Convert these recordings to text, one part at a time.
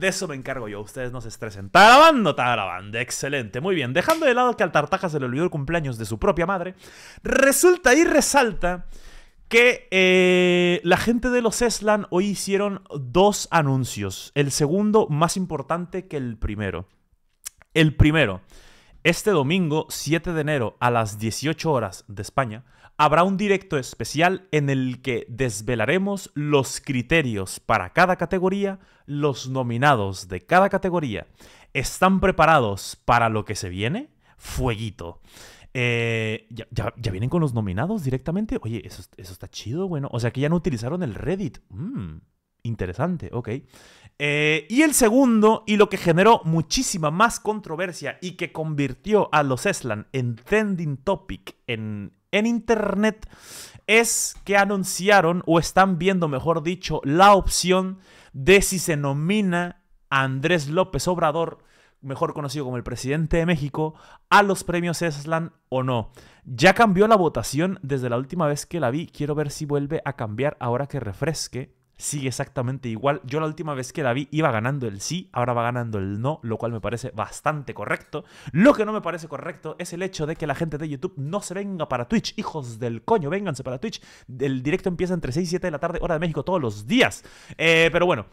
De eso me encargo yo, ustedes no se estresen. Está grabando, está grabando, excelente. Muy bien, dejando de lado que al Tartaja se le olvidó el cumpleaños de su propia madre, resulta y resalta que eh, la gente de los Eslan hoy hicieron dos anuncios. El segundo más importante que el primero. El primero, este domingo 7 de enero a las 18 horas de España, habrá un directo especial en el que desvelaremos los criterios para cada categoría, los nominados de cada categoría. ¿Están preparados para lo que se viene? Fueguito. Eh, ¿ya, vienen con los nominados directamente? Oye, eso, está chido, bueno. O sea que ya no utilizaron el Reddit. Mm, interesante, ok. Eh, y el segundo, y lo que generó muchísima más controversia y que convirtió a los Eslan en trending topic en, en Internet es que anunciaron o están viendo, mejor dicho, la opción de si se nomina a Andrés López Obrador, mejor conocido como el presidente de México, a los premios ESLAN o no. Ya cambió la votación desde la última vez que la vi. Quiero ver si vuelve a cambiar ahora que refresque sigue exactamente igual. Yo la última vez que la vi iba ganando el sí, ahora va ganando el no, lo cual me parece bastante correcto. Lo que no me parece correcto es el hecho de que la gente de YouTube no se venga para Twitch. Hijos del coño, vénganse para Twitch. El directo empieza entre 6 y 7 de la tarde, hora de México, todos los días. Eh, pero bueno.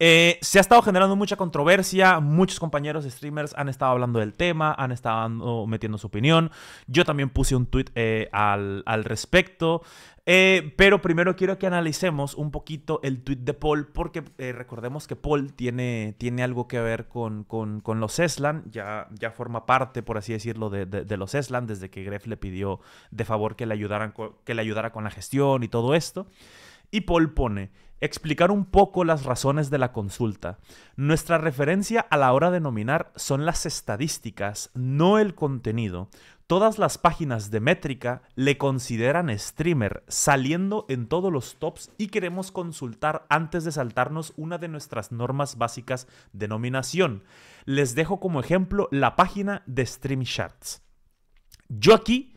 Eh, se ha estado generando mucha controversia, muchos compañeros streamers han estado hablando del tema, han estado metiendo su opinión, yo también puse un tweet eh, al, respecto, eh, pero primero quiero que analicemos un poquito el tweet de Paul, porque recordemos que Paul tiene, tiene algo que ver con, con, los Eslan, ya, ya forma parte, por así decirlo, de, los Eslan, desde que Gref le pidió de favor que le, ayudaran, que le ayudara con la gestión y todo esto, y Paul pone... Explicar un poco las razones de la consulta. Nuestra referencia a la hora de nominar son las estadísticas, no el contenido. Todas las páginas de métrica le consideran streamer, saliendo en todos los tops y queremos consultar antes de saltarnos una de nuestras normas básicas de nominación. Les dejo como ejemplo la página de Streamy Yo aquí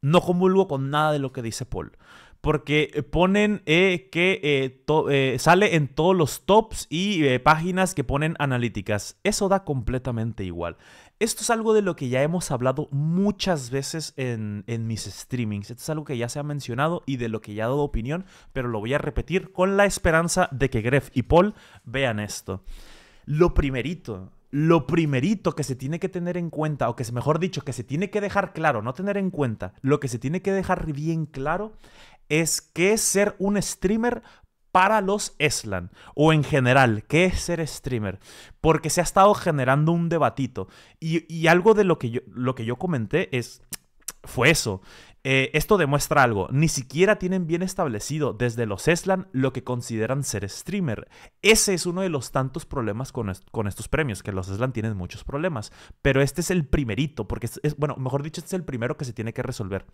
no comulgo con nada de lo que dice Paul porque ponen eh, que eh, eh, sale en todos los tops y páginas que ponen analíticas. Eso da completamente igual. Esto es algo de lo que ya hemos hablado muchas veces en, mis streamings. Esto es algo que ya se ha mencionado y de lo que ya he dado opinión, pero lo voy a repetir con la esperanza de que Gref y Paul vean esto. Lo primerito, lo primerito que se tiene que tener en cuenta, o que mejor dicho, que se tiene que dejar claro, no tener en cuenta, lo que se tiene que dejar bien claro es qué es ser un streamer para los Eslan o en general, qué es ser streamer, porque se ha estado generando un debatito y, algo de lo que yo, lo que yo comenté es fue eso. Eh, esto demuestra algo, ni siquiera tienen bien establecido desde los Eslan lo que consideran ser streamer. Ese es uno de los tantos problemas con, con estos premios, que los Eslan tienen muchos problemas, pero este es el primerito, porque es, bueno, mejor dicho, este es el primero que se tiene que resolver.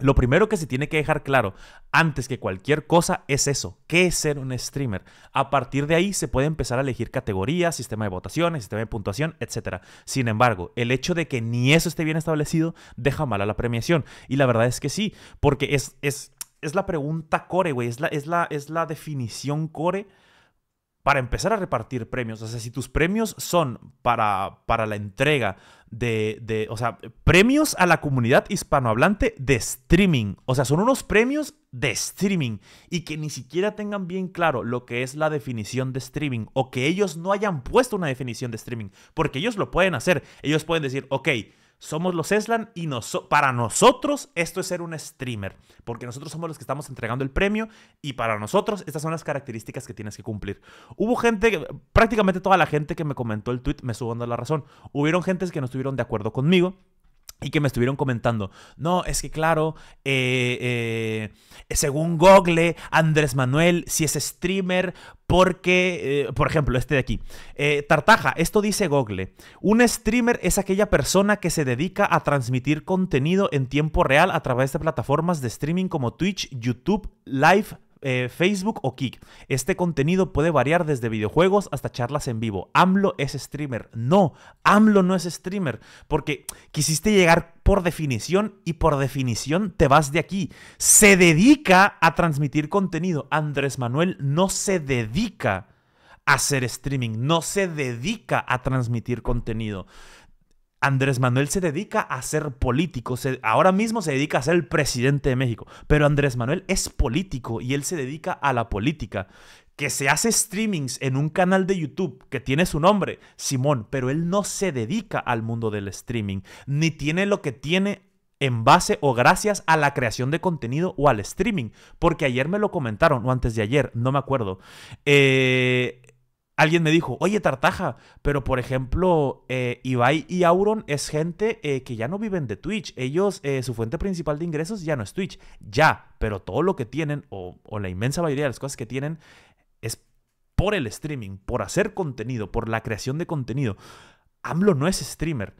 Lo primero que se tiene que dejar claro antes que cualquier cosa es eso, qué es ser un streamer. A partir de ahí se puede empezar a elegir categorías, sistema de votaciones, sistema de puntuación, etc. Sin embargo, el hecho de que ni eso esté bien establecido deja mal a la premiación. Y la verdad es que sí, porque es, es, es la pregunta core, güey, es, la, es la definición core para empezar a repartir premios. O sea, si tus premios son para, para la entrega de, de, o sea, premios a la comunidad hispanohablante de streaming. O sea, son unos premios de streaming y que ni siquiera tengan bien claro lo que es la definición de streaming o que ellos no hayan puesto una definición de streaming, porque ellos lo pueden hacer. Ellos pueden decir, ok, somos los Eslan y para nosotros esto es ser un streamer, porque nosotros somos los que estamos entregando el premio y para nosotros estas son las características que tienes que cumplir. Hubo gente, prácticamente toda la gente que me comentó el tweet me subo dando la razón. Hubieron gentes que no estuvieron de acuerdo conmigo, y que me estuvieron comentando, no, es que claro, eh, eh, según Google, Andrés Manuel, si es streamer, porque, eh, por ejemplo, este de aquí, Tartaja, esto dice Google, un streamer es aquella persona que se dedica a transmitir contenido en tiempo real a través de plataformas de streaming como Twitch, YouTube, Live, eh, Facebook o Kik. Este contenido puede variar desde videojuegos hasta charlas en vivo. AMLO es streamer. No, AMLO no es streamer. Porque quisiste llegar por definición y por definición te vas de aquí. Se dedica a transmitir contenido. Andrés Manuel no se dedica a hacer streaming, no se dedica a transmitir contenido. Andrés Manuel se dedica a ser político, ahora mismo se dedica a ser el presidente de México, pero Andrés Manuel es político y él se dedica a la política. Que se hace streamings en un canal de YouTube que tiene su nombre, Simón, pero él no se dedica al mundo del streaming, ni tiene lo que tiene en base o gracias a la creación de contenido o al streaming. Porque ayer me lo comentaron, o antes de ayer, no me acuerdo. Eh, alguien me dijo, oye Tartaja, pero por ejemplo, eh, Ibai y Auron es gente eh, que ya no viven de Twitch. Ellos, eh, su fuente principal de ingresos ya no es Twitch. Ya, pero todo lo que tienen, o, o la inmensa mayoría de las cosas que tienen, es por el streaming, por hacer contenido, por la creación de contenido. AMLO no es streamer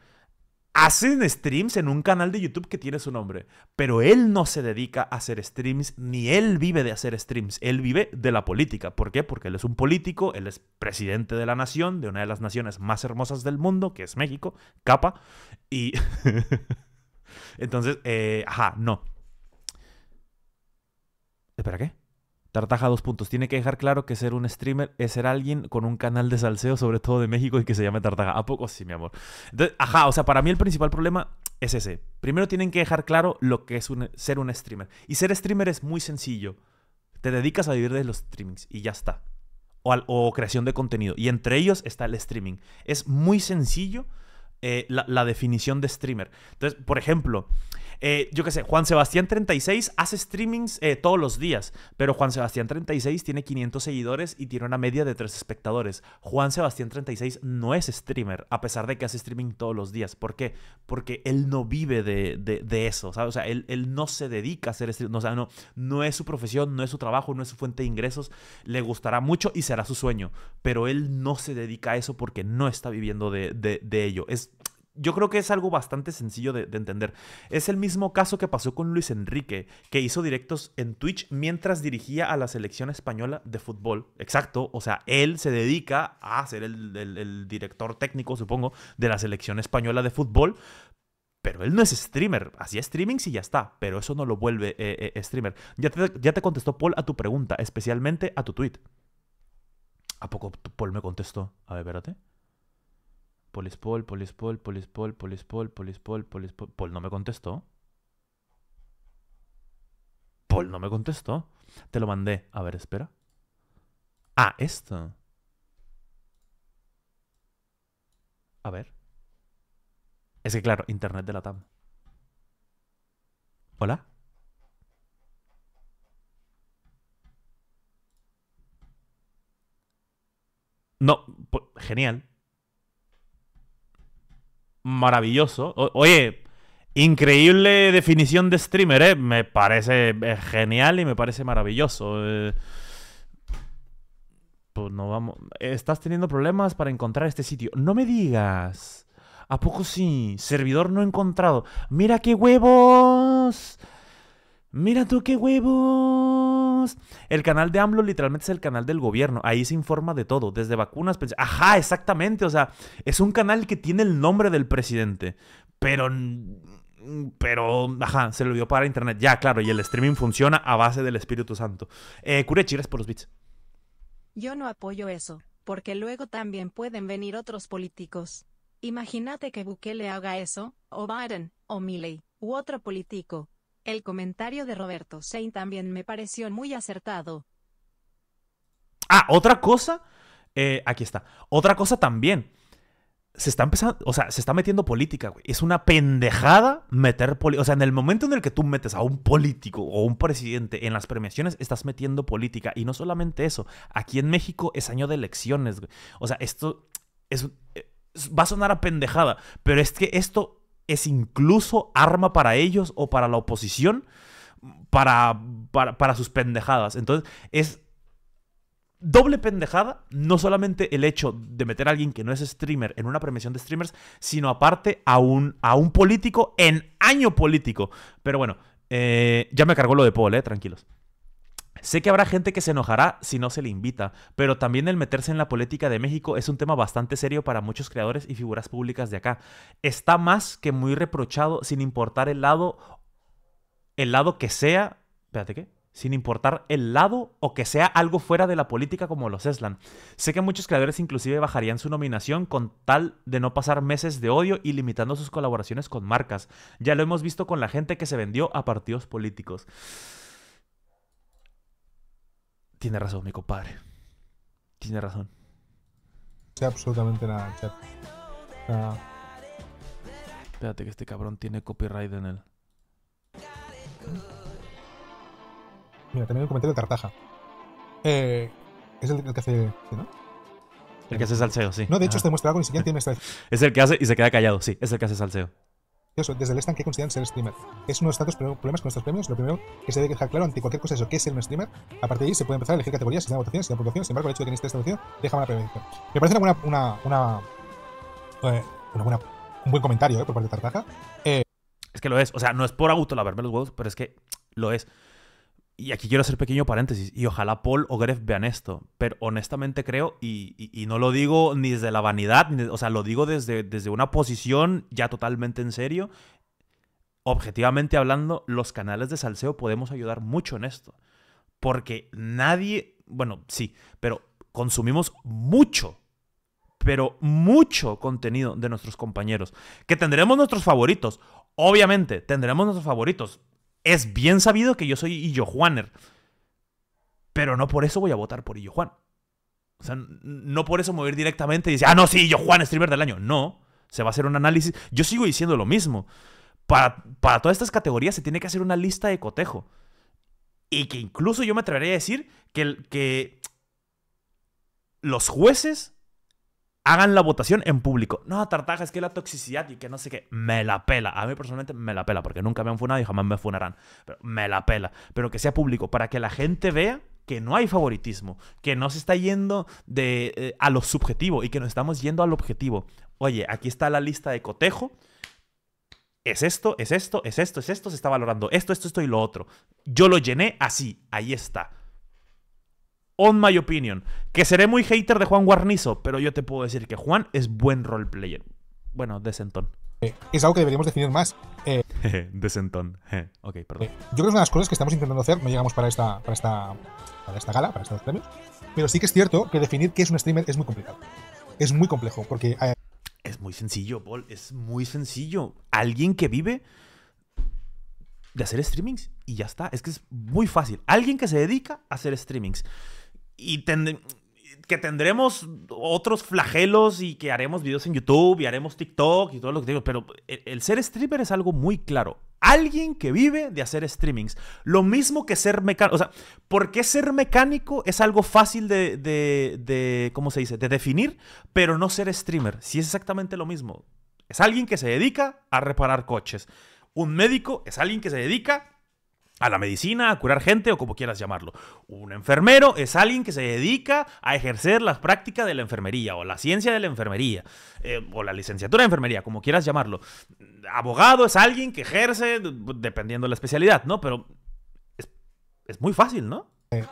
hacen streams en un canal de YouTube que tiene su nombre, pero él no se dedica a hacer streams, ni él vive de hacer streams, él vive de la política. ¿Por qué? Porque él es un político, él es presidente de la nación, de una de las naciones más hermosas del mundo, que es México, capa, y... Entonces, eh, ajá, no. ¿Espera qué? Tartaja, dos puntos. Tiene que dejar claro que ser un streamer es ser alguien con un canal de salseo, sobre todo de México, y que se llame Tartaja. ¿A poco? Sí, mi amor. Entonces, ajá, o sea, para mí el principal problema es ese. Primero tienen que dejar claro lo que es ser un streamer. Y ser streamer es muy sencillo. Te dedicas a vivir de los streamings y ya está. O, creación de contenido. Y entre ellos está el streaming. Es muy sencillo eh, la, la definición de streamer. Entonces, por ejemplo, eh, yo qué sé, Juan Sebastián 36 hace streamings eh, todos los días, pero Juan Sebastián 36 tiene 500 seguidores y tiene una media de 3 espectadores. Juan Sebastián 36 no es streamer, a pesar de que hace streaming todos los días. ¿Por qué? Porque él no vive de, eso, ¿sabes? O sea, él, no se dedica a hacer streaming, no, o sea, no, no es su profesión, no es su trabajo, no es su fuente de ingresos. Le gustará mucho y será su sueño, pero él no se dedica a eso porque no está viviendo de, de ello. Es yo creo que es algo bastante sencillo de, entender. Es el mismo caso que pasó con Luis Enrique, que hizo directos en Twitch mientras dirigía a la selección española de fútbol. Exacto, o sea, él se dedica a ser el, director técnico, supongo, de la selección española de fútbol. Pero él no es streamer, hacía streaming sí ya está, pero eso no lo vuelve eh, eh, streamer. Ya ya te contestó Paul a tu pregunta, especialmente a tu tweet. ¿A poco Paul me contestó? A ver, espérate. Polispol, Polispol, Polispol, Polispol, Polispol, Polispol. ¿Pol no me contestó. ¿Pol no me contestó. Te lo mandé. A ver, espera. Ah, esto. A ver. Es que claro, internet de la TAM. ¿Hola? No, genial maravilloso. oye, increíble definición de streamer, ¿eh? Me parece eh, genial y me parece maravilloso. Eh. pues no vamos. Estás teniendo problemas para encontrar este sitio. No me digas. ¿A poco sí? Servidor no encontrado. ¡Mira qué huevos! ¡Mira tú qué huevos! El canal de AMLO literalmente es el canal del gobierno. Ahí se informa de todo, desde vacunas. Ajá, exactamente. O sea, es un canal que tiene el nombre del presidente. Pero pero, ajá, se lo dio para internet. Ya, claro, y el streaming funciona a base del Espíritu Santo. Eh, Curechi, por los bits. Yo no apoyo eso, porque luego también pueden venir otros políticos. Imagínate que Bukele haga eso, o Biden, o Milley, u otro político, el comentario de Roberto Sein también me pareció muy acertado. Ah, otra cosa. Eh, aquí está. Otra cosa también. Se está empezando, o sea, se está metiendo política, güey. Es una pendejada meter política. O sea, en el momento en el que tú metes a un político o un presidente en las premiaciones, estás metiendo política. Y no solamente eso. Aquí en México es año de elecciones, güey. O sea, esto es, eh, va a sonar a pendejada, pero es que esto es incluso arma para ellos o para la oposición para, para, sus pendejadas. Entonces es doble pendejada, no solamente el hecho de meter a alguien que no es streamer en una premiación de streamers, sino aparte a un, a un político en año político. Pero bueno, eh, ya me cargó lo de Paul, eh, tranquilos. Sé que habrá gente que se enojará si no se le invita, pero también el meterse en la política de México es un tema bastante serio para muchos creadores y figuras públicas de acá. Está más que muy reprochado sin importar el lado, el lado que sea. Espérate, ¿qué? sin importar el lado o que sea algo fuera de la política como los Eslan. Sé que muchos creadores inclusive bajarían su nominación con tal de no pasar meses de odio y limitando sus colaboraciones con marcas. Ya lo hemos visto con la gente que se vendió a partidos políticos. Tiene razón, mi compadre. Tiene razón. No absolutamente nada, chat. Espérate que este cabrón tiene copyright en él. Mira, también un comentario de Tartaja. Eh, es el, que hace. ¿no? El que hace salseo, sí. No, de hecho, este muestra algo ni siquiera tiene esta. Es el que hace y se queda callado, sí. Es el que hace salseo desde el stand ¿qué consideran ser streamer. Es uno de los tantos problemas con estos premios. Lo primero que se debe dejar claro ante cualquier cosa es eso, que es ser un streamer. Aparte de ahí se puede empezar a elegir categorías, si dan votaciones, si da puntuaciones. Sin embargo, el hecho de que ni esta traducción deja una prevención. Me parece una una, eh, una, buena, un buen comentario eh, por parte de Tartaja. Eh, es que lo es. O sea, no es por aguto la los huevos, pero es que lo es y aquí quiero hacer pequeño paréntesis, y ojalá Paul o Gref vean esto, pero honestamente creo, y, no lo digo ni desde la vanidad, ni, o sea, lo digo desde, desde una posición ya totalmente en serio, objetivamente hablando, los canales de salseo podemos ayudar mucho en esto, porque nadie, bueno, sí, pero consumimos mucho pero mucho contenido de nuestros compañeros. Que tendremos nuestros favoritos. Obviamente, tendremos nuestros favoritos es bien sabido que yo soy Illo Juaner. Pero no por eso voy a votar por Illo Juan. O sea, no por eso me voy a ir directamente y decir, ah, no, sí, Illo Juan, streamer del año. No, se va a hacer un análisis. Yo sigo diciendo lo mismo. Para, todas estas categorías se tiene que hacer una lista de cotejo. Y que incluso yo me atrevería a decir que, que los jueces hagan la votación en público. No, Tartaja, es que la toxicidad y que no sé qué, me la pela. A mí personalmente me la pela, porque nunca me han funado y jamás me funarán. Pero me la pela. Pero que sea público, para que la gente vea que no hay favoritismo, que no se está yendo de, eh, a lo subjetivo y que nos estamos yendo al objetivo. Oye, aquí está la lista de cotejo. Es esto, es esto, es esto, es esto, se está valorando esto, esto, esto y lo otro. Yo lo llené así, ahí está on my opinion, que seré muy hater de Juan Guarnizo, pero yo te puedo decir que Juan es buen roleplayer. Bueno, de sentón. Eh, es algo que deberíamos definir más. Eh, de sentón. ok, perdón. Eh, yo creo que es una de las cosas que estamos intentando hacer, no llegamos para esta, para esta, para esta gala, para estos premios, pero sí que es cierto que definir qué es un streamer es muy complicado. Es muy complejo, porque... Eh, es muy sencillo, Paul, es muy sencillo. Alguien que vive de hacer streamings y ya está. Es que es muy fácil. Alguien que se dedica a hacer streamings y que tendremos otros flagelos y que haremos videos en YouTube y haremos TikTok y todo lo que digo, pero el, ser streamer es algo muy claro. Alguien que vive de hacer streamings. Lo mismo que ser mecánico. O sea, ¿por qué ser mecánico es algo fácil de, de, de, ¿cómo se dice? De definir, pero no ser streamer. Si es exactamente lo mismo. Es alguien que se dedica a reparar coches. Un médico es alguien que se dedica a la medicina, a curar gente o como quieras llamarlo. Un enfermero es alguien que se dedica a ejercer las prácticas de la enfermería o la ciencia de la enfermería eh, o la licenciatura de enfermería, como quieras llamarlo. Abogado es alguien que ejerce dependiendo de la especialidad, ¿no? Pero es, muy fácil, ¿no? si eh,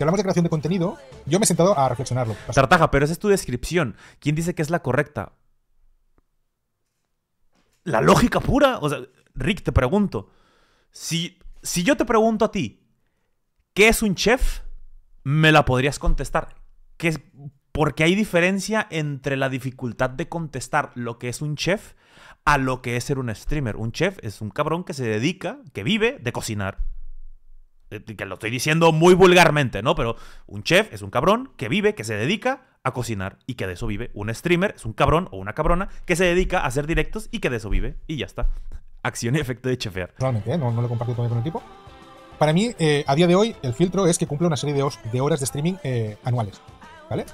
hablamos de creación de contenido, yo me he sentado a reflexionarlo. Tartaja, pero esa es tu descripción. ¿Quién dice que es la correcta? La lógica pura. O sea, Rick, te pregunto. Si si yo te pregunto a ti, ¿qué es un chef? Me la podrías contestar. es? Porque hay diferencia entre la dificultad de contestar lo que es un chef a lo que es ser un streamer. Un chef es un cabrón que se dedica, que vive de cocinar. Eh, que lo estoy diciendo muy vulgarmente, ¿no? Pero un chef es un cabrón que vive, que se dedica a cocinar y que de eso vive. Un streamer es un cabrón o una cabrona que se dedica a hacer directos y que de eso vive. Y ya está y efecto de chofer. Claramente, ¿eh? no, no, lo he compartido con el tipo. Para mí, eh, a día de hoy, el filtro es que cumple una serie de, de horas de streaming eh, anuales. ¿Vale?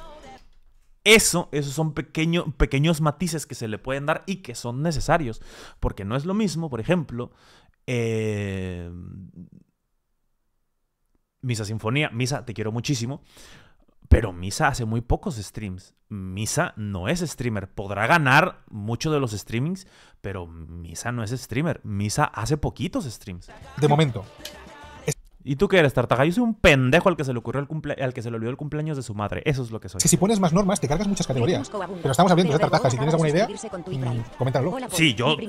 Eso, esos son pequeños pequeños matices que se le pueden dar y que son necesarios. Porque no es lo mismo, por ejemplo, Misa Sinfonía. Misa, te quiero muchísimo. Pero Misa hace muy pocos streams. Misa no es streamer. Podrá ganar mucho de los streamings, pero Misa no es streamer. Misa hace poquitos streams. De momento. ¿Y tú qué eres, Tartaga? Yo soy un pendejo al que se le ocurrió el cumple al que se le olvidó el cumpleaños de su madre. Eso es lo que soy. si pones más normas, te cargas muchas categorías. Pero estamos hablando ¿eh, de Tartaga? Si tienes alguna idea, mm, coméntalo. Pues, sí, yo.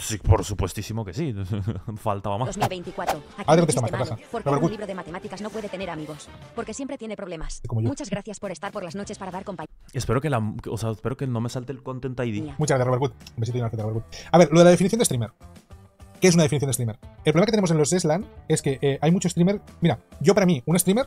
Sí, por supuestísimo que sí. Faltaba más. 2024. Aquí Ahora está más, Porque un libro de matemáticas no puede tener amigos. Porque siempre tiene problemas. Muchas gracias por estar por las noches para dar compañía. Espero que la. O sea, espero que no me salte el Content ID. Muchas gracias, Robert Wood. Un besito y una A ver, lo de la definición de streamer. ¿Qué es una definición de streamer? El problema que tenemos en los Slan es que eh, hay muchos streamer. Mira, yo para mí, un streamer,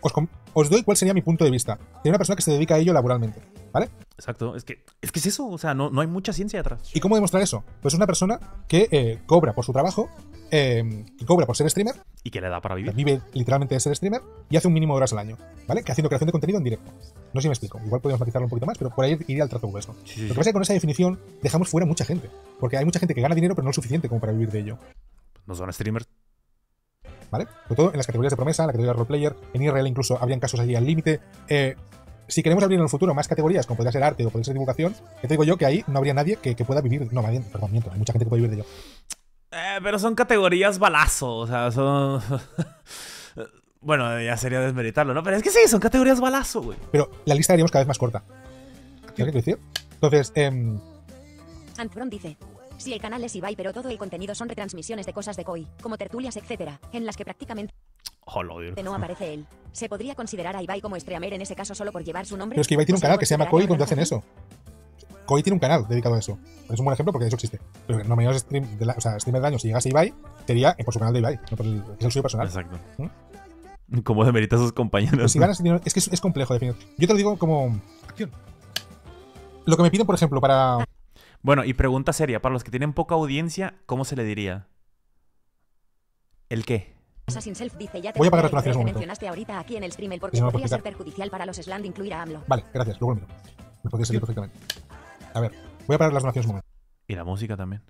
os, os, doy cuál sería mi punto de vista. Tiene una persona que se dedica a ello laboralmente, ¿vale? Exacto, es que es, que es eso, o sea, no, no hay mucha ciencia atrás. ¿Y cómo demostrar eso? Pues es una persona que eh, cobra por su trabajo Em, que cobra por ser streamer. Y que le da para vivir. Vive literalmente de ser streamer y hace un mínimo de horas al año, ¿vale? Que haciendo creación de contenido en directo. No sé si me explico, igual podemos matizarlo un poquito más, pero por ahí iría al trato grueso. Lo que pasa es que con esa definición dejamos fuera mucha gente, porque hay mucha gente que gana dinero pero no es suficiente como para vivir de ello. No son streamers. ¿Vale? Sobre todo en las categorías de promesa, en la categoría de roleplayer, en IRL incluso habrían casos allí al límite. Eh, si queremos abrir en el futuro más categorías, como podría ser arte o podría ser divulgación, te digo yo que ahí no habría nadie que, pueda vivir. No, perdón, miento, hay mucha gente que puede vivir de ello. Eh, pero son categorías balazo, o sea, son... bueno, ya sería desmeritarlo, ¿no? Pero es que sí, son categorías balazo, güey. Pero la lista haríamos cada vez más corta. qué que decir? Entonces, eh... Antron dice... Si el canal es Ibai, pero todo el contenido son retransmisiones de cosas de Koi, como tertulias, etcétera, en las que prácticamente... No aparece él. Se podría considerar a Ibai como streamer en ese caso solo por llevar su nombre. Pero es que Ibai tiene un canal que se llama Koi donde hacen eso. Koi tiene un canal dedicado a eso. Es un buen ejemplo porque eso existe. Pero no menos stream de o sea, streamer del año, si llegase Ibai, sería eh, por su canal de Ibai, no por el, es el suyo personal. Exacto. ¿Mm? Como demerita a sus compañeros. Pues si es que es, complejo definir. Yo te lo digo como acción. Lo que me piden, por ejemplo, para. Bueno, y pregunta seria, para los que tienen poca audiencia, ¿cómo se le diría? ¿El qué? voy a pagar las donaciones un ahorita aquí en el porque pues podría ser perjudicial para los incluir a AMLO. Vale, gracias, luego lo miro. Me podría salir perfectamente. A ver, voy a parar las donaciones un momento. Y la música también.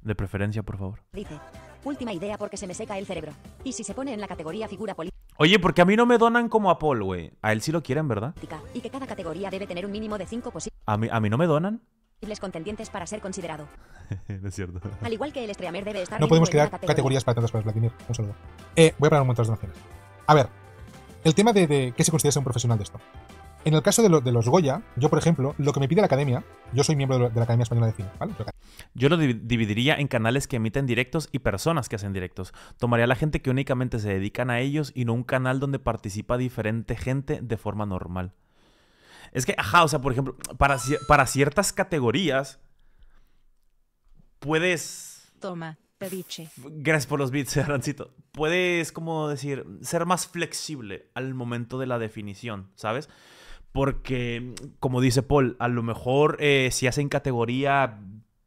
De preferencia, por favor. Dice, última idea porque se me seca el cerebro. Y si se pone en la categoría figura política. Oye, porque a mí no me donan como a Paul, güey. A él sí lo quieren, ¿verdad? Y que cada categoría debe tener un mínimo de 5 posibles. ¿A mí, ¿A mí no me donan? Y contendientes para ser considerado. es cierto. Al igual que el streamer debe estar. No podemos crear categorías para tantas para Vladimir. Un saludo. Eh, voy a parar un momento las donaciones. A ver, el tema de, de qué se considera ser un profesional de esto. En el caso de, de, los Goya, yo, por ejemplo, lo que me pide la academia, yo soy miembro de, la Academia Española de Cine, ¿vale? Yo lo dividiría en canales que emiten directos y personas que hacen directos. Tomaría la gente que únicamente se dedican a ellos y no un canal donde participa diferente gente de forma normal. Es que, ajá, o sea, por ejemplo, para, para ciertas categorías puedes... Toma. pediche. Gracias por los bits, Rancito. Puedes, como decir, ser más flexible al momento de la definición, ¿sabes? Porque, como dice Paul, a lo mejor eh, si hacen categoría,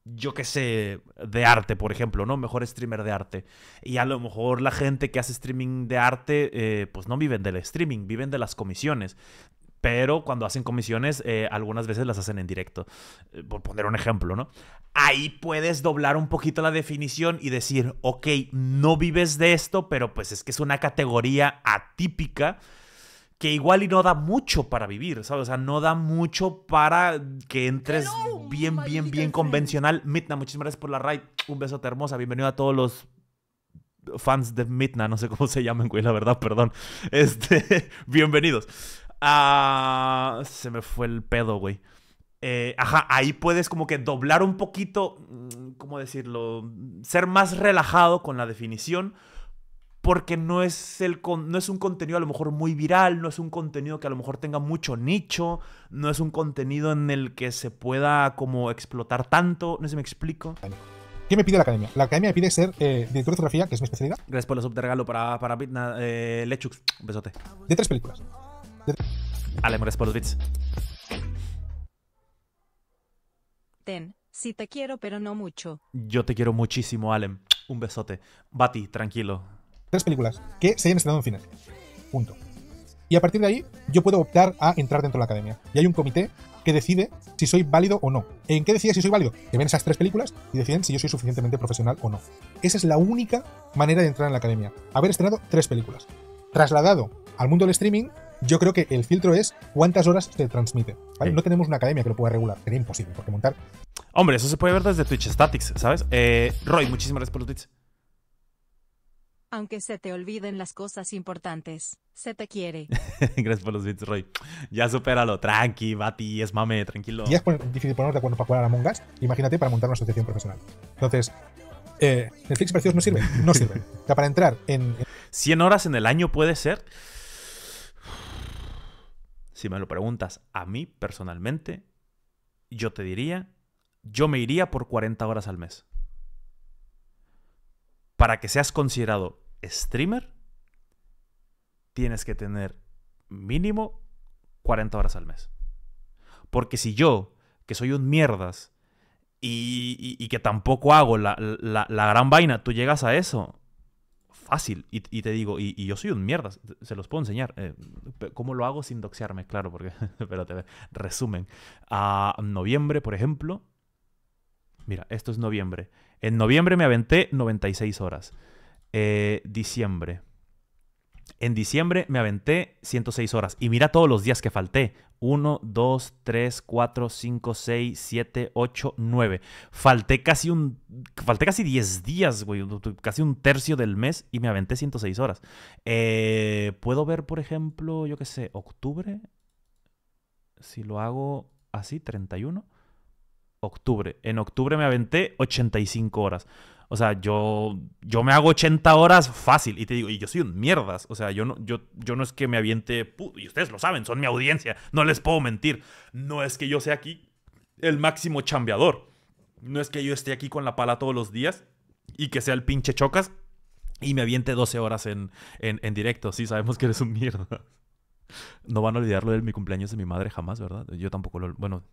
yo qué sé, de arte, por ejemplo, ¿no? Mejor streamer de arte. Y a lo mejor la gente que hace streaming de arte, eh, pues no viven del streaming, viven de las comisiones. Pero cuando hacen comisiones, eh, algunas veces las hacen en directo. Por poner un ejemplo, ¿no? Ahí puedes doblar un poquito la definición y decir, ok, no vives de esto, pero pues es que es una categoría atípica que igual y no da mucho para vivir, ¿sabes? O sea, no da mucho para que entres mm, bien, bien, bien convencional. Mitna, muchísimas gracias por la raid. Un besote hermosa. Bienvenido a todos los fans de Mitna, no sé cómo se llaman, güey, la verdad, perdón. Este, bienvenidos. Ah, se me fue el pedo, güey. Eh, ajá, ahí puedes como que doblar un poquito, mm, ¿cómo decirlo? Ser más relajado con la definición porque no es, el, no es un contenido a lo mejor muy viral, no es un contenido que a lo mejor tenga mucho nicho, no es un contenido en el que se pueda como explotar tanto, no sé si me explico. ¿Qué me pide la academia? La academia me pide ser eh, de fotografía, que es mi especialidad. Gracias por los sub de regalo para, para eh, Lechux. Un besote. De tres películas. Alem, gracias por los bits. Ten, si te quiero, pero no mucho. Yo te quiero muchísimo, Alem. Un besote. Bati, tranquilo tres películas que se hayan estrenado en final Punto. Y a partir de ahí, yo puedo optar a entrar dentro de la academia. Y hay un comité que decide si soy válido o no. ¿En qué decide si soy válido? Que ven esas tres películas y deciden si yo soy suficientemente profesional o no. Esa es la única manera de entrar en la academia. Haber estrenado tres películas. Trasladado al mundo del streaming, yo creo que el filtro es cuántas horas se transmite. No tenemos una academia que lo pueda regular. Sería imposible, porque montar. Hombre, eso se puede ver desde Twitch Statics, ¿sabes? Eh, Roy, muchísimas gracias por los tweets aunque se te olviden las cosas importantes. Se te quiere. Gracias por los bits, Roy. Ya supéralo, tranqui, Bati, es mame, tranquilo. Y es difícil ponerte de acuerdo para jugar a Among Us, imagínate para montar una asociación profesional. Entonces, eh, Netflix precios no sirve, no sirve. o para entrar en... 100 horas en el año puede ser. Si me lo preguntas a mí personalmente, yo te diría, yo me iría por 40 horas al mes para que seas considerado streamer, tienes que tener mínimo 40 horas al mes. Porque si yo, que soy un mierdas y, que tampoco hago la, la, gran vaina, tú llegas a eso, fácil. Y, te digo, y, yo soy un mierdas, se los puedo enseñar. Eh, ¿Cómo lo hago sin doxiarme? Claro, porque, pero te resumen. A ah, noviembre, por ejemplo, mira, esto es noviembre. En noviembre me aventé 96 horas. Eh, diciembre. En diciembre me aventé 106 horas. Y mira todos los días que falté. 1, 2, 3, 4, 5, 6, 7, 8, 9. Falté casi un. Falté casi 10 días, güey. Casi un tercio del mes y me aventé 106 horas. Eh, Puedo ver, por ejemplo, yo qué sé, octubre. Si lo hago así, 31 octubre. En octubre me aventé 85 horas. O sea, yo, yo me hago 80 horas fácil. Y te digo, y yo soy un mierdas. O sea, yo no, yo, yo no es que me aviente. Y ustedes lo saben, son mi audiencia. No les puedo mentir. No es que yo sea aquí el máximo chambeador. No es que yo esté aquí con la pala todos los días y que sea el pinche chocas y me aviente 12 horas en, en, en directo. Sí, sabemos que eres un mierda. No van a olvidarlo de mi cumpleaños de mi madre jamás, ¿verdad? Yo tampoco lo... Bueno,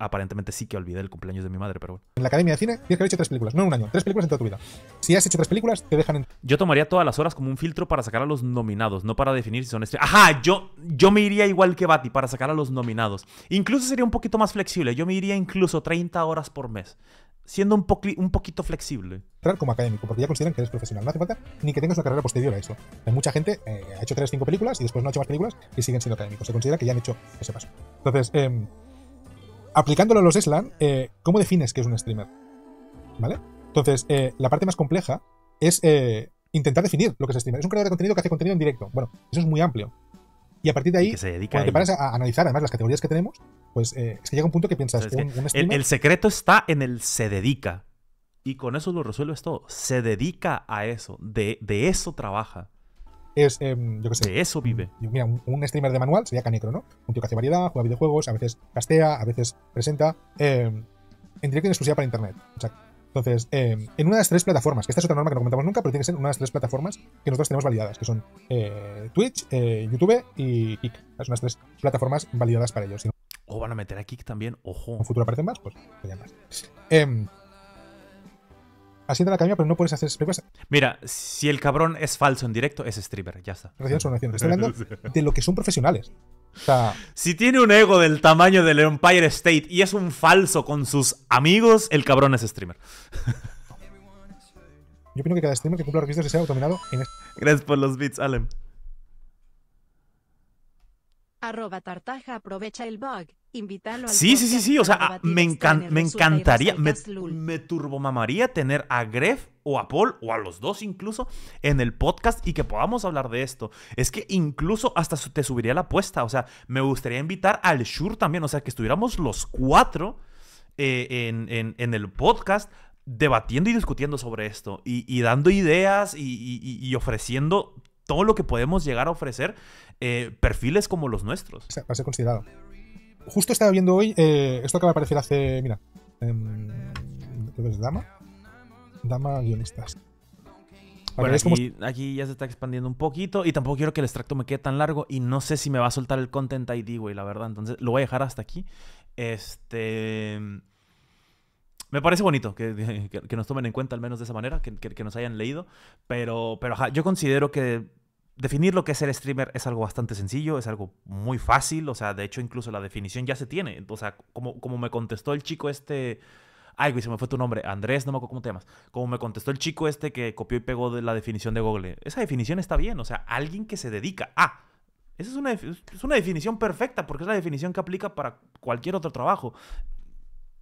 aparentemente sí que olvidé el cumpleaños de mi madre, pero bueno. En la Academia de Cine tienes que haber hecho tres películas, no en un año, tres películas en toda tu vida. Si has hecho tres películas, te dejan en... Yo tomaría todas las horas como un filtro para sacar a los nominados, no para definir si son este... Ajá, yo, yo me iría igual que Bati para sacar a los nominados. Incluso sería un poquito más flexible, yo me iría incluso 30 horas por mes. Siendo un, un poquito flexible. Como académico, porque ya consideran que eres profesional. No hace falta ni que tengas una carrera posterior a eso. Hay mucha gente eh, ha hecho tres o cinco películas y después no ha hecho más películas y siguen siendo académicos. Se considera que ya han hecho ese paso. Entonces, eh, aplicándolo a los SLAN, eh, ¿cómo defines que es un streamer? ¿Vale? Entonces, eh, la parte más compleja es eh, intentar definir lo que es streamer. Es un creador de contenido que hace contenido en directo. Bueno, eso es muy amplio. Y a partir de ahí, cuando te paras a, analizar además las categorías que tenemos, pues es que llega un punto que piensas, un streamer... el, secreto está en el se dedica. Y con eso lo resuelves todo. Se dedica a eso. de eso trabaja es, em, yo qué sé. De eso vive. Mira, un, streamer de manual sería Canecro, ¿no? Un tío que hace variedad, juega videojuegos, a veces castea, a veces presenta. Em, en directo y en exclusiva para internet. O entonces, em, en una de las tres plataformas, que esta es otra norma que no comentamos nunca, pero tiene que ser una de tres plataformas que nosotros tenemos validadas, que son eh, Twitch, eh, YouTube y Kik. Son las tres plataformas validadas para ellos. o van a meter a Kik también, ojo. En futuro aparecen más, pues, pues ya más. Así de la academia, pero no puedes hacer Mira, si el cabrón es falso en directo, es streamer, ya está. Estoy hablando de lo que son profesionales. O sea, si tiene un ego del tamaño del Empire State y es un falso con sus amigos, el cabrón es streamer. Yo opino que cada streamer que cumple los requisitos se sea autominado en este. Gracias por los bits, Alem. Arroba tartaja aprovecha el bug. Invítalo Sí, sí, sí, sí. O sea, ah, me, este me encantaría, me, me, turbomamaría tener a Gref o a Paul o a los dos incluso en el podcast y que podamos hablar de esto. Es que incluso hasta te subiría la apuesta. O sea, me gustaría invitar al Shur también. O sea, que estuviéramos los cuatro eh, en, el podcast debatiendo y discutiendo sobre esto y, dando ideas y, ofreciendo todo lo que podemos llegar a ofrecer eh, perfiles como los nuestros. O sea, va considerado justo estaba viendo hoy, eh, esto que me aparecer hace, mira, ves Dama, Dama guionistas. aquí, ya se está expandiendo un poquito y tampoco quiero que el extracto me quede tan largo y no sé si me va a soltar el Content ID, güey, la verdad. Entonces lo voy a dejar hasta aquí. Este... Me parece bonito que, nos tomen en cuenta al menos de esa manera, que, nos hayan leído, pero, pero yo considero que definir lo que es el streamer es algo bastante sencillo, es algo muy fácil, o sea, de hecho incluso la definición ya se tiene, o sea, como, como me contestó el chico este, ay, güey, se me fue tu nombre, Andrés, no me acuerdo cómo te llamas, como me contestó el chico este que copió y pegó de la definición de Google, esa definición está bien, o sea, alguien que se dedica a... Esa es una, es una definición perfecta porque es la definición que aplica para cualquier otro trabajo.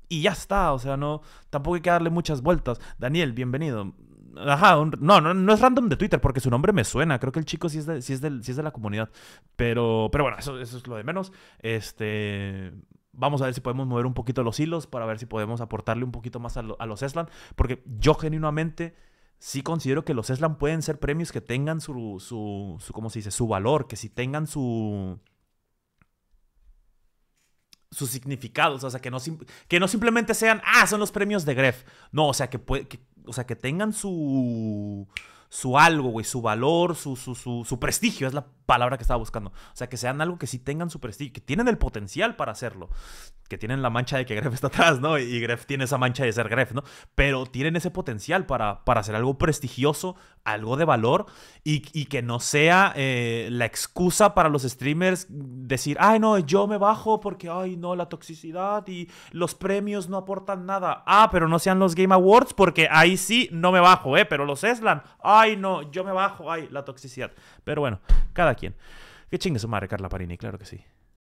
Y ya está, o sea, no, tampoco hay que darle muchas vueltas. Daniel, bienvenido. Ajá, no, no, es random de Twitter porque su nombre me suena. Creo que el chico sí es de, es es de la comunidad. Pero, pero bueno, eso, es lo de menos. Este. Vamos a ver si podemos mover un poquito los hilos para ver si podemos aportarle un poquito más a, los Eslan. Porque yo genuinamente sí considero que los Eslan pueden ser premios que tengan su, su, ¿cómo se dice? Su valor, que si tengan su sus significados, o sea, que no, que no simplemente sean, ah, son los premios de Gref. No, o sea, que, puede, que, o sea, que tengan su, su algo, güey, su valor, su, su, su, su, prestigio, es la palabra que estaba buscando. O sea, que sean algo que sí tengan su prestigio, que tienen el potencial para hacerlo que tienen la mancha de que Gref está atrás, ¿no? Y Gref tiene esa mancha de ser Gref, ¿no? Pero tienen ese potencial para, para hacer algo prestigioso, algo de valor, y, que no sea eh, la excusa para los streamers decir, ay, no, yo me bajo porque, ay, no, la toxicidad y los premios no aportan nada. Ah, pero no sean los Game Awards porque ahí sí no me bajo, ¿eh? Pero los Eslan, ay, no, yo me bajo, ay, la toxicidad. Pero bueno, cada quien. Qué chingue su madre Carla Parini, claro que sí.